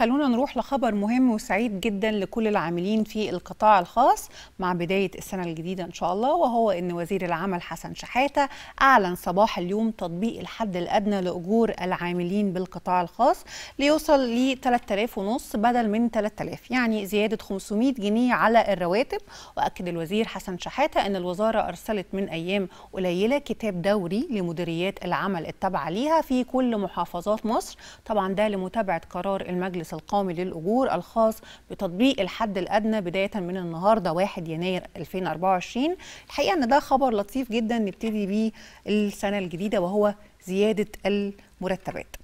خلونا نروح لخبر مهم وسعيد جدا لكل العاملين في القطاع الخاص مع بداية السنة الجديدة إن شاء الله وهو أن وزير العمل حسن شحاتة أعلن صباح اليوم تطبيق الحد الأدنى لأجور العاملين بالقطاع الخاص ليوصل ل 3000 ونص بدل من 3000 يعني زيادة 500 جنيه على الرواتب وأكد الوزير حسن شحاتة أن الوزارة أرسلت من أيام قليلة كتاب دوري لمديريات العمل التابعة ليها في كل محافظات مصر طبعا ده لمتابعة قرار المجلس المجلس القومي للأجور الخاص بتطبيق الحد الأدنى بداية من النهاردة 1 يناير 2024 الحقيقة أن ده خبر لطيف جدا نبتدي بيه السنة الجديدة وهو زيادة المرتبات